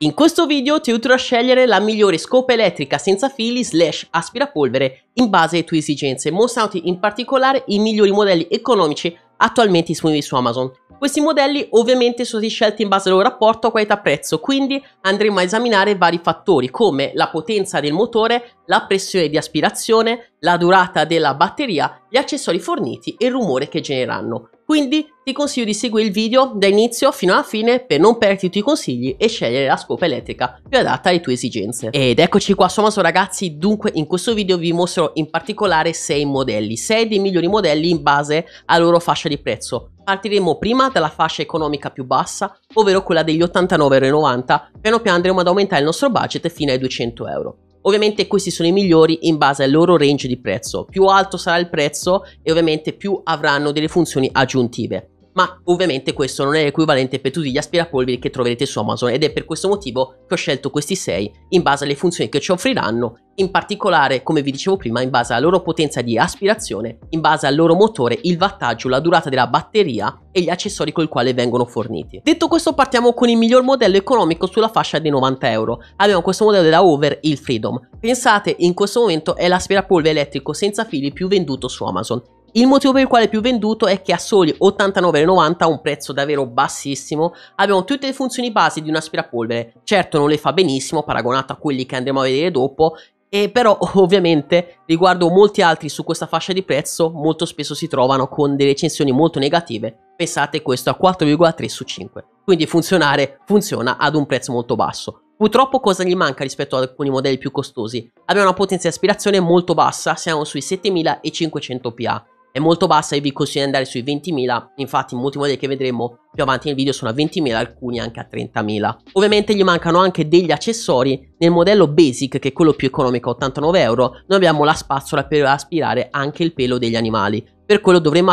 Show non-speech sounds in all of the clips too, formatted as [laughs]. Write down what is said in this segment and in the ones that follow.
In questo video ti aiuterò a scegliere la migliore scopa elettrica senza fili slash aspirapolvere in base alle tue esigenze, mostrandoti in particolare i migliori modelli economici attualmente disponibili su Amazon. Questi modelli ovviamente sono stati scelti in base al loro rapporto a qualità-prezzo, quindi andremo a esaminare vari fattori come la potenza del motore, la pressione di aspirazione, la durata della batteria, gli accessori forniti e il rumore che generano. Quindi ti consiglio di seguire il video da inizio fino alla fine per non perderti tutti i consigli e scegliere la scopa elettrica più adatta alle tue esigenze. Ed eccoci qua su Amazon ragazzi, dunque in questo video vi mostro in particolare 6 modelli, 6 dei migliori modelli in base alla loro fascia di prezzo. Partiremo prima dalla fascia economica più bassa, ovvero quella degli 89,90€, piano piano andremo ad aumentare il nostro budget fino ai 200€. Ovviamente questi sono i migliori in base al loro range di prezzo. Più alto sarà il prezzo e ovviamente più avranno delle funzioni aggiuntive ma ovviamente questo non è equivalente per tutti gli aspirapolveri che troverete su Amazon ed è per questo motivo che ho scelto questi 6 in base alle funzioni che ci offriranno, in particolare come vi dicevo prima in base alla loro potenza di aspirazione, in base al loro motore, il wattaggio, la durata della batteria e gli accessori col quale vengono forniti. Detto questo partiamo con il miglior modello economico sulla fascia dei 90 euro, abbiamo questo modello della Over, il Freedom, pensate in questo momento è l'aspirapolvere elettrico senza fili più venduto su Amazon il motivo per il quale è più venduto è che a soli 89,90 a un prezzo davvero bassissimo abbiamo tutte le funzioni base di un aspirapolvere. Certo non le fa benissimo paragonato a quelli che andremo a vedere dopo, e però [laughs] ovviamente riguardo molti altri su questa fascia di prezzo molto spesso si trovano con delle recensioni molto negative. Pensate questo a 4,3 su 5. Quindi funzionare funziona ad un prezzo molto basso. Purtroppo cosa gli manca rispetto ad alcuni modelli più costosi? Abbiamo una potenza di aspirazione molto bassa, siamo sui 7500 PA è molto bassa e vi consiglio di andare sui 20.000, infatti molti modelli che vedremo più avanti nel video sono a 20.000, alcuni anche a 30.000. Ovviamente gli mancano anche degli accessori, nel modello basic che è quello più economico a 89 euro, noi abbiamo la spazzola per aspirare anche il pelo degli animali, per quello dovremo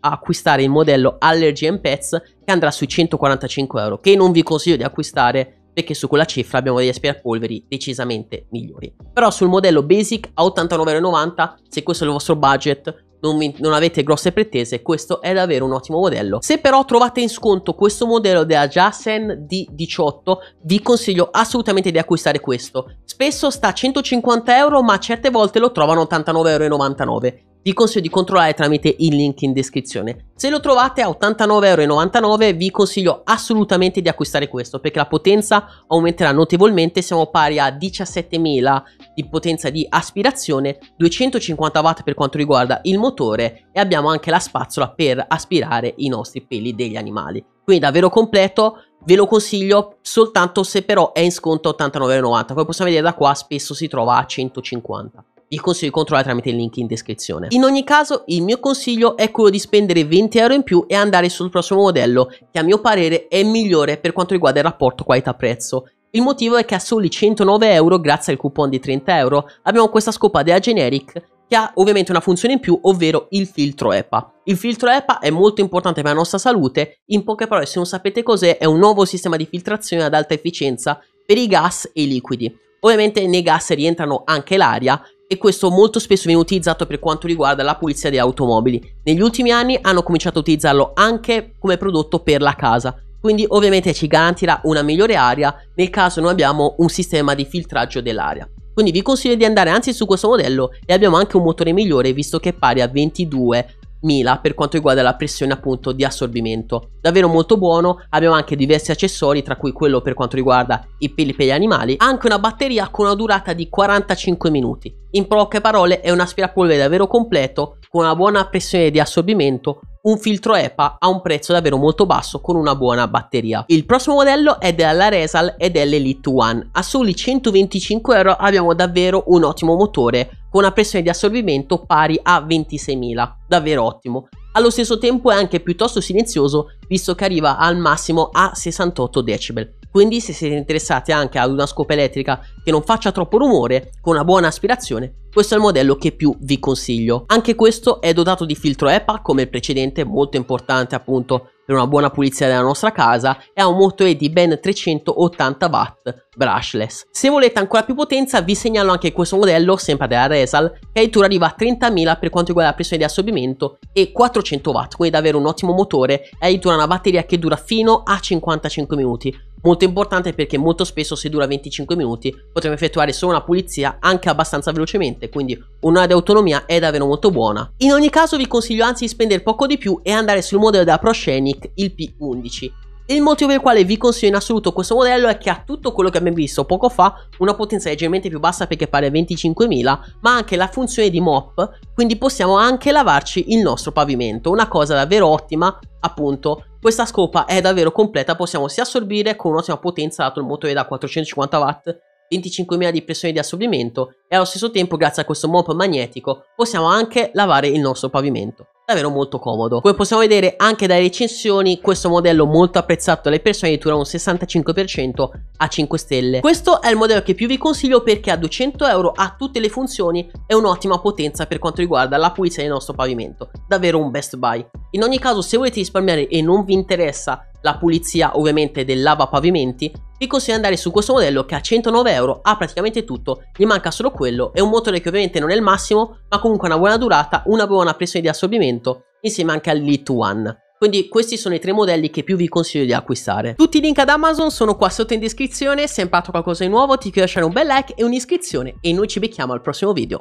acquistare il modello Allergy and Pets che andrà sui 145 euro, che non vi consiglio di acquistare perché su quella cifra abbiamo degli aspirapolveri decisamente migliori. Però sul modello Basic a 89,90 se questo è il vostro budget non, mi, non, avete grosse pretese, questo è davvero un ottimo modello. Se però trovate in sconto questo modello della Jasen D18, vi consiglio assolutamente di acquistare questo. Spesso sta a 150 euro, ma certe volte lo trovano a 89,99 euro. Vi consiglio di controllare tramite il link in descrizione. Se lo trovate a 89,99€ vi consiglio assolutamente di acquistare questo perché la potenza aumenterà notevolmente, siamo pari a 17.000 di potenza di aspirazione, 250 watt per quanto riguarda il motore e abbiamo anche la spazzola per aspirare i nostri peli degli animali. Quindi davvero completo, ve lo consiglio soltanto se però è in sconto 89,90. Come possiamo vedere da qua spesso si trova a 150 vi consiglio di controllare tramite il link in descrizione. In ogni caso il mio consiglio è quello di spendere 20 euro in più e andare sul prossimo modello che a mio parere è migliore per quanto riguarda il rapporto qualità prezzo il motivo è che a soli 109 euro, grazie al coupon di 30 euro, abbiamo questa scopa della Generic che ha ovviamente una funzione in più, ovvero il filtro EPA. Il filtro EPA è molto importante per la nostra salute, in poche parole se non sapete cos'è è un nuovo sistema di filtrazione ad alta efficienza per i gas e i liquidi. Ovviamente nei gas rientrano anche l'aria e questo molto spesso viene utilizzato per quanto riguarda la pulizia delle automobili. Negli ultimi anni hanno cominciato a utilizzarlo anche come prodotto per la casa quindi ovviamente ci garantirà una migliore aria nel caso non abbiamo un sistema di filtraggio dell'aria. Quindi vi consiglio di andare anzi su questo modello e abbiamo anche un motore migliore visto che è pari a 22.000 per quanto riguarda la pressione appunto di assorbimento. Davvero molto buono, abbiamo anche diversi accessori tra cui quello per quanto riguarda i peli per gli animali, anche una batteria con una durata di 45 minuti. In poche parole è un aspirapolvere davvero completo con una buona pressione di assorbimento, un filtro EPA a un prezzo davvero molto basso con una buona batteria. Il prossimo modello è della Resal ed è l'Elite One. A soli 125 euro abbiamo davvero un ottimo motore con una pressione di assorbimento pari a 26.000, davvero ottimo. Allo stesso tempo è anche piuttosto silenzioso visto che arriva al massimo a 68 decibel. Quindi se siete interessati anche ad una scopa elettrica che non faccia troppo rumore, con una buona aspirazione, questo è il modello che più vi consiglio. Anche questo è dotato di filtro EPA come il precedente, molto importante appunto per una buona pulizia della nostra casa e ha un motore di ben 380 watt brushless. Se volete ancora più potenza vi segnalo anche questo modello, sempre della Resal, che addirittura arriva a 30.000 per quanto riguarda la pressione di assorbimento e 400 watt, quindi davvero un ottimo motore e addirittura una batteria che dura fino a 55 minuti molto importante perché molto spesso se dura 25 minuti potremo effettuare solo una pulizia anche abbastanza velocemente quindi un'ora di autonomia è davvero molto buona in ogni caso vi consiglio anzi di spendere poco di più e andare sul modello della ProScenic il P11 il motivo per il quale vi consiglio in assoluto questo modello è che ha tutto quello che abbiamo visto poco fa, una potenza leggermente più bassa perché pare 25.000, ma anche la funzione di mop, quindi possiamo anche lavarci il nostro pavimento, una cosa davvero ottima, appunto. Questa scopa è davvero completa, possiamo sia assorbire con un'ottima potenza dato il motore da 450 watt 25.000 di pressione di assorbimento e allo stesso tempo grazie a questo mop magnetico possiamo anche lavare il nostro pavimento davvero molto comodo. Come possiamo vedere anche dalle recensioni, questo modello molto apprezzato dalle persone dura un 65% a 5 stelle. Questo è il modello che più vi consiglio perché a 200 euro ha tutte le funzioni e un'ottima potenza per quanto riguarda la pulizia del nostro pavimento. Davvero un best buy. In ogni caso, se volete risparmiare e non vi interessa la pulizia ovviamente del lavapavimenti, vi consiglio di andare su questo modello che a 109 euro ha praticamente tutto, gli manca solo quello, è un motore che ovviamente non è il massimo, ma comunque ha una buona durata, una buona pressione di assorbimento, insieme anche al Lit One. Quindi questi sono i tre modelli che più vi consiglio di acquistare. Tutti i link ad Amazon sono qua sotto in descrizione, se hai imparato qualcosa di nuovo ti chiedo di lasciare un bel like e un'iscrizione e noi ci becchiamo al prossimo video.